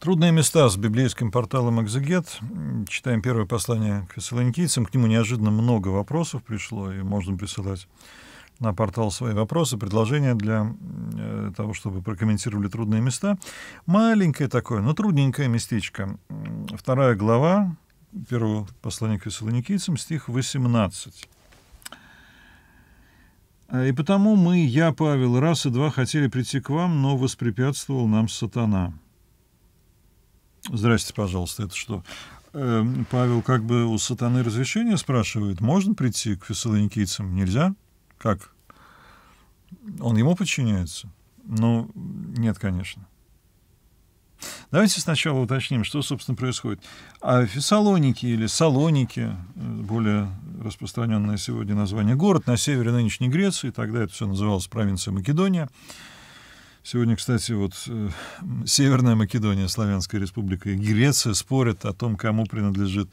Трудные места с библейским порталом «Экзегет». Читаем первое послание к фессалоникийцам. К нему неожиданно много вопросов пришло, и можно присылать на портал свои вопросы, предложения для э, того, чтобы прокомментировали трудные места. Маленькое такое, но трудненькое местечко. Вторая глава первого послания к фессалоникийцам, стих 18. «Э, «И потому мы, я, Павел, раз и два хотели прийти к вам, но воспрепятствовал нам сатана». Здравствуйте, пожалуйста, это что? Эм, Павел как бы у сатаны разрешение спрашивает, можно прийти к фессалоникийцам? Нельзя? Как? Он ему подчиняется? Ну, нет, конечно. Давайте сначала уточним, что, собственно, происходит. А Фессалоники или Салоники, э, более распространенное сегодня название, город на севере нынешней Греции, тогда это все называлось провинция Македония, Сегодня, кстати, вот э, Северная Македония, Славянская Республика и Греция спорят о том, кому принадлежит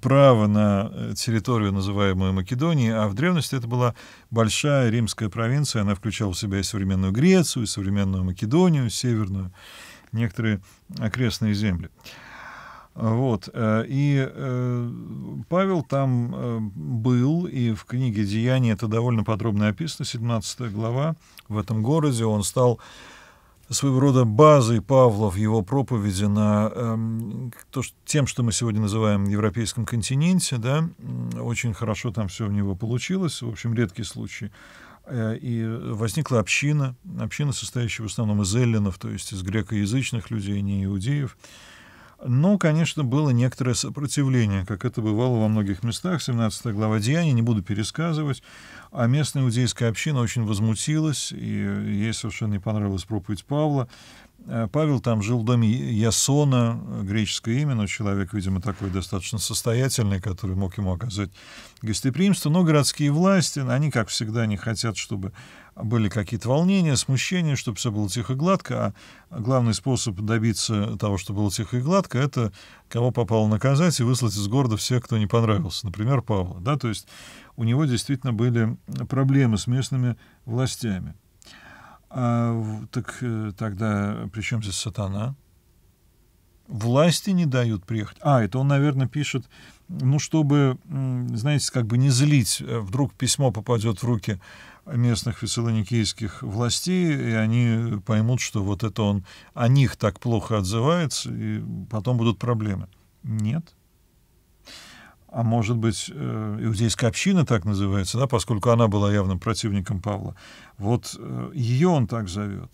право на э, территорию, называемую Македонией, а в древности это была большая римская провинция, она включала в себя и современную Грецию, и современную Македонию, северную, некоторые окрестные земли. Вот. Э, и э, Павел там э, был, и в книге «Деяния» это довольно подробно описано, 17 глава. В этом городе он стал своего рода базой Павла в его проповеди на э, то, тем, что мы сегодня называем европейском континенте. Да? Очень хорошо там все у него получилось, в общем, редкий случай. И возникла община, община, состоящая в основном из эллинов, то есть из грекоязычных людей, не иудеев. Но, конечно, было некоторое сопротивление, как это бывало во многих местах. 17 глава Деяний, не буду пересказывать. А местная иудейская община очень возмутилась, и ей совершенно не понравилась проповедь Павла. Э, Павел там жил в доме Ясона, греческое имя, но человек, видимо, такой достаточно состоятельный, который мог ему оказать гостеприимство. Но городские власти, они, как всегда, не хотят, чтобы были какие-то волнения, смущения, чтобы все было тихо и гладко. А главный способ добиться того, чтобы было тихо и гладко, это кого попало наказать и выслать из города всех, кто не понравился. Например, Павла. Да? То есть у него действительно были проблемы с местными властями. А, так э, тогда при чем здесь сатана? Власти не дают приехать. А, это он, наверное, пишет, ну, чтобы, знаете, как бы не злить, э, вдруг письмо попадет в руки местных фессалоникийских властей, и они поймут, что вот это он о них так плохо отзывается, и потом будут проблемы. Нет, а может быть, э, иудейская община так называется, да, поскольку она была явным противником Павла. Вот э, ее он так зовет.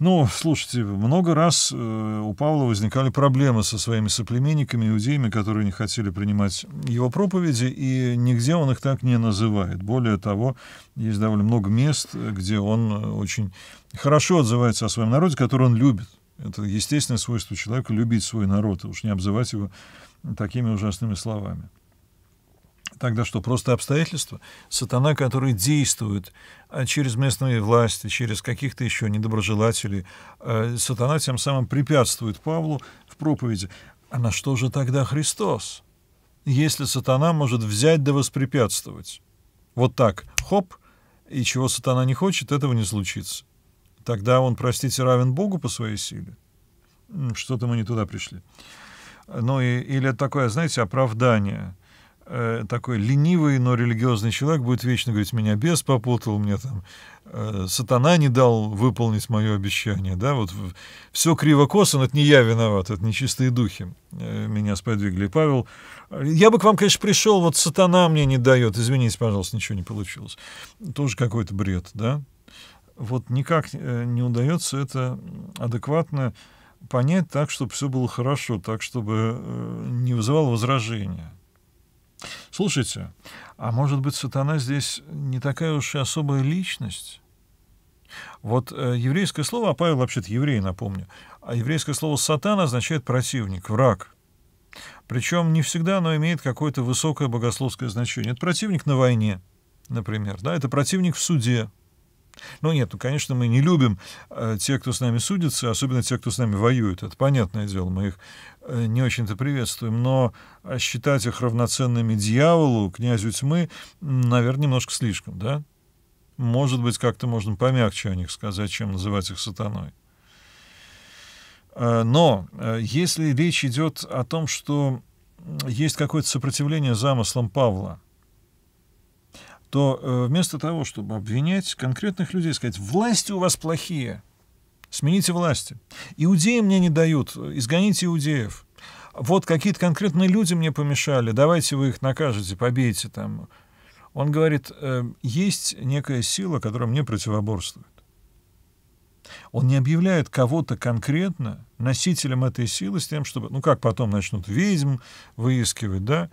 Ну, слушайте, много раз э, у Павла возникали проблемы со своими соплеменниками, иудеями, которые не хотели принимать его проповеди, и нигде он их так не называет. Более того, есть довольно много мест, где он очень хорошо отзывается о своем народе, который он любит. Это естественное свойство человека — любить свой народ, уж не обзывать его такими ужасными словами. Тогда что, просто обстоятельства? Сатана, который действует а, через местные власти, через каких-то еще недоброжелателей, а, сатана тем самым препятствует Павлу в проповеди. А на что же тогда Христос? Если сатана может взять да воспрепятствовать. Вот так, хоп, и чего сатана не хочет, этого не случится. Тогда он, простите, равен Богу по своей силе. Что-то мы не туда пришли. Ну и, или такое, знаете, оправдание. Э, такой ленивый, но религиозный человек будет вечно говорить, меня бес попутал, мне там э, сатана не дал выполнить мое обещание. Да? Вот все криво-косо, но это не я виноват, это нечистые духи э, меня сподвигли. Павел, я бы к вам, конечно, пришел, вот сатана мне не дает, извините, пожалуйста, ничего не получилось. Тоже какой-то бред, да? вот никак э, не удается это адекватно понять так, чтобы все было хорошо, так, чтобы э, не вызывало возражения. Слушайте, а может быть, сатана здесь не такая уж и особая личность? Вот э, еврейское слово, а Павел вообще-то еврей, напомню, а еврейское слово «сатан» означает «противник», «враг». Причем не всегда оно имеет какое-то высокое богословское значение. Это противник на войне, например, да, это противник в суде, ну нет, ну, конечно, мы не любим э, тех, кто с нами судится, особенно тех, кто с нами воюет. Это понятное дело, мы их э, не очень-то приветствуем. Но а считать их равноценными дьяволу, князю тьмы, наверное, немножко слишком, да? Может быть, как-то можно помягче о них сказать, чем называть их сатаной. Э, но э, если речь идет о том, что есть какое-то сопротивление замыслам Павла — то э, вместо того, чтобы обвинять конкретных людей, сказать, власти у вас плохие, смените власти. Иудеи мне не дают, изгоните иудеев. Вот какие-то конкретные люди мне помешали, давайте вы их накажете, побейте там. Он говорит, э, есть некая сила, которая мне противоборствует. Он не объявляет кого-то конкретно носителем этой силы с тем, чтобы, ну как потом начнут ведьм выискивать, да,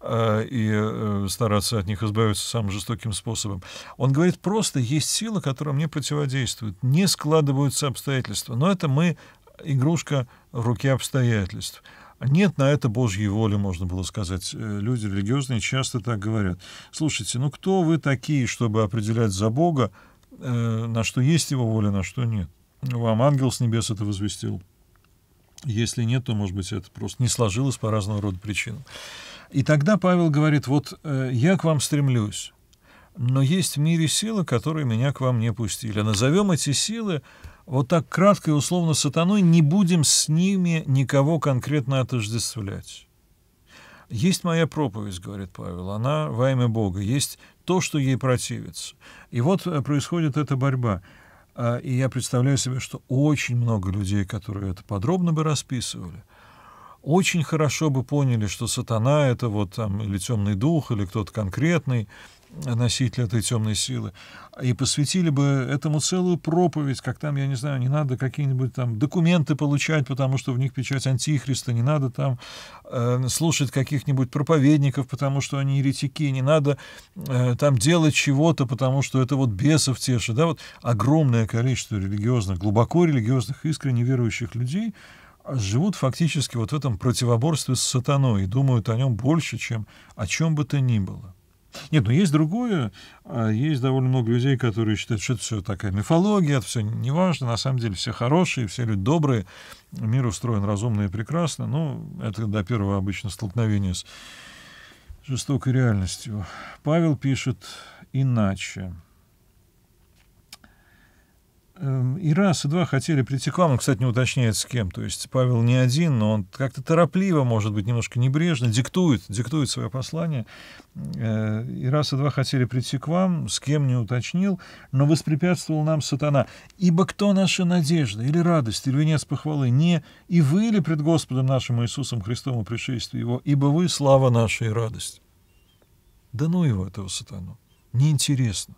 э, и э, стараться от них избавиться самым жестоким способом. Он говорит, просто есть сила, которая мне противодействует, не складываются обстоятельства. Но это мы игрушка в руке обстоятельств. Нет на это Божьей воли, можно было сказать. Э, люди религиозные часто так говорят. Слушайте, ну кто вы такие, чтобы определять за Бога, Э, на что есть его воля, на что нет. Вам ангел с небес это возвестил. Если нет, то, может быть, это просто не сложилось по разного рода причинам. И тогда Павел говорит, вот э, я к вам стремлюсь, но есть в мире силы, которые меня к вам не пустили. Назовем эти силы вот так кратко и условно сатаной, не будем с ними никого конкретно отождествлять. Есть моя проповедь, говорит Павел, она во имя Бога, есть то, что ей противится. И вот э, происходит эта борьба. А, и я представляю себе, что очень много людей, которые это подробно бы расписывали, очень хорошо бы поняли, что сатана — это вот там или темный дух, или кто-то конкретный, носитель этой темной силы, и посвятили бы этому целую проповедь, как там, я не знаю, не надо какие-нибудь там документы получать, потому что в них печать антихриста, не надо там э, слушать каких-нибудь проповедников, потому что они еретики, не надо э, там делать чего-то, потому что это вот бесов тешит, да, вот огромное количество религиозных, глубоко религиозных, искренне верующих людей живут фактически вот в этом противоборстве с сатаной и думают о нем больше, чем о чем бы то ни было. Нет, но ну, есть другое. А, есть довольно много людей, которые считают, что это все такая мифология, это все неважно. На самом деле все хорошие, все люди добрые. Мир устроен разумно и прекрасно. Но ну, это до первого обычно столкновения с жестокой реальностью. Павел пишет иначе. Эм, и раз, и два хотели прийти к вам. Он, кстати, не уточняет с кем. То есть Павел не один, но он как-то торопливо, может быть, немножко небрежно диктует, диктует свое послание. Э, и раз, и два хотели прийти к вам, с кем не уточнил, но воспрепятствовал нам сатана. Ибо кто наша надежда или радость, или венец похвалы? Не и вы ли пред Господом нашим Иисусом Христом и пришествию Его? Ибо вы — слава наша и радость. Да ну его, этого сатану. Неинтересно.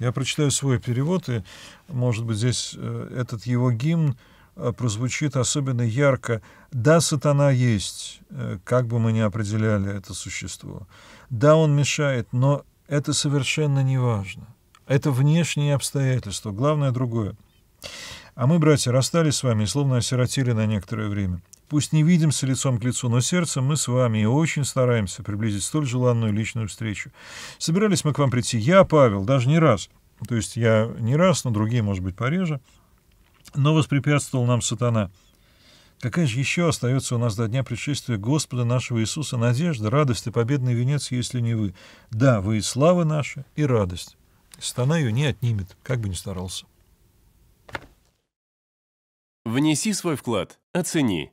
Я прочитаю свой перевод, и, может быть, здесь э, этот его гимн э, прозвучит особенно ярко. Да, сатана есть, э, как бы мы ни определяли это существо. Да, он мешает, но это совершенно не важно. Это внешние обстоятельства, главное другое. А мы, братья, расстались с вами словно осиротели на некоторое время. Пусть не видимся лицом к лицу, но сердцем мы с вами и очень стараемся приблизить столь желанную личную встречу. Собирались мы к вам прийти. Я, Павел, даже не раз. То есть я не раз, но другие, может быть, пореже. Но воспрепятствовал нам сатана. Какая же еще остается у нас до дня предшествия Господа нашего Иисуса надежда, радость и победный венец, если не вы? Да, вы и слава наша, и радость. Сатана ее не отнимет, как бы ни старался. Внеси свой вклад, оцени